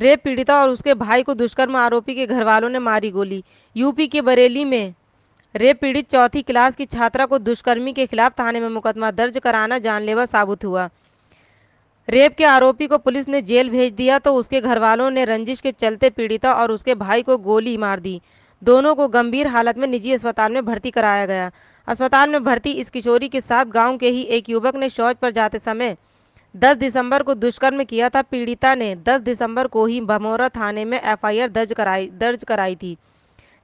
rape पीड़िता और उसके भाई को दुष्कर्म आरोपी के घर वालों ने मारी गोली यूपी के बरेली में रेप पीड़ित चौथी क्लास की छात्रा को दुष्कर्मी के खिलाफ थाने में मुकदमा दर्ज कराना जानलेवा साबित हुआ रेप के आरोपी को पुलिस ने जेल भेज दिया तो उसके घर वालों ने रंजिश के चलते पीड़िता और उसके भाई को गोली मार दी दोनों को गंभीर हालत में निजी अस्पताल में भर्ती कराया गया अस्पताल में भर्ती इस किशोरी के साथ गांव के ही एक युवक ने शौच पर जाते समय 10 दिसंबर को दुष्कर्म किया था पीड़िता ने 10 दिसंबर को ही भमोरा थाने में एफआईआर दर्ज कराई दर्ज कराई थी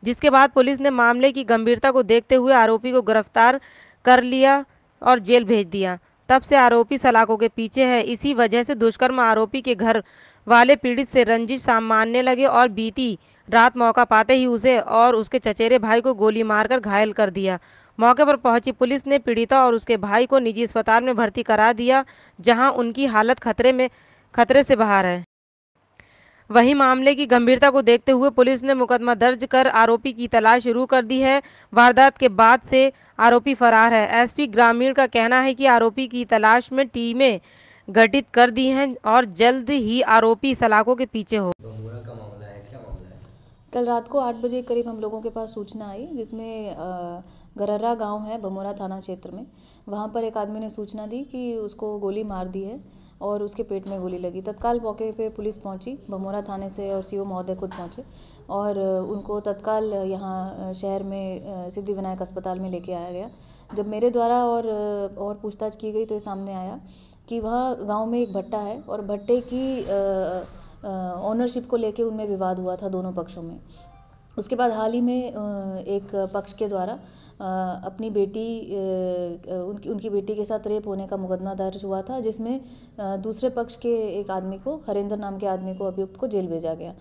जिसके बाद पुलिस ने मामले की गंभीरता को देखते हुए आरोपी को गिरफ्तार कर लिया और जेल भेज दिया तब से आरोपी सलाखों के पीछे है इसी वजह से दुष्कर्म आरोपी के घर वाले पीड़ित से रंजिश मानने लगे और बीती रात मौका पाते ही उसे और उसके चचेरे भाई को गोली मारकर घायल कर दिया मौके पर पहुंची पुलिस ने पीड़िता और उसके भाई को निजी अस्पताल में भर्ती करा दिया जहां उनकी हालत खतरे में खतरे से बाहर है वहीं मामले की गंभीरता को देखते हुए पुलिस ने मुकदमा दर्ज कर आरोपी की तलाश शुरू कर दी है वारदात के बाद से आरोपी फरार है एसपी ग्रामीण का कहना है कि आरोपी की तलाश में टीमें गठित कर दी हैं और जल्द ही आरोपी सलाखों के पीछे हो कल रात को आठ बजे करीब हम लोगों के पास सूचना आई जिसमें गररा गांव है बमोरा थाना क्षेत्र में वहाँ पर एक आदमी ने सूचना दी कि उसको गोली मार दी है और उसके पेट में गोली लगी तत्काल मौके पे पुलिस पहुंची भमोरा थाने से और सीओ महोदय खुद पहुंचे और उनको तत्काल यहाँ शहर में सिद्धि विनायक अस्पताल में लेके आया गया जब मेरे द्वारा और और पूछताछ की गई तो ये सामने आया कि वहाँ गांव में एक भट्टा है और भट्टे की आ, ओनरशिप को लेके उनमें विवाद हुआ था दोनों पक्षों में उसके बाद हाल ही में एक पक्ष के द्वारा अपनी बेटी उनकी उनकी बेटी के साथ रेप होने का मुकदमा दर्ज हुआ था जिसमें दूसरे पक्ष के एक आदमी को हरेंद्र नाम के आदमी को अभियुक्त को जेल भेजा गया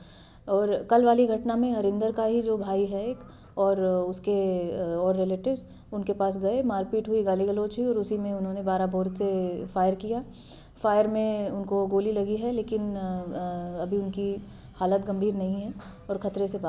और कल वाली घटना में हरिंदर का ही जो भाई है एक और उसके और रिलेटिव्स उनके पास गए मारपीट हुई गाली गलौच हुई और उसी में उन्होंने बारह बोर से फायर किया फायर में उनको गोली लगी है लेकिन अभी उनकी हालत गंभीर नहीं है और खतरे से बाहर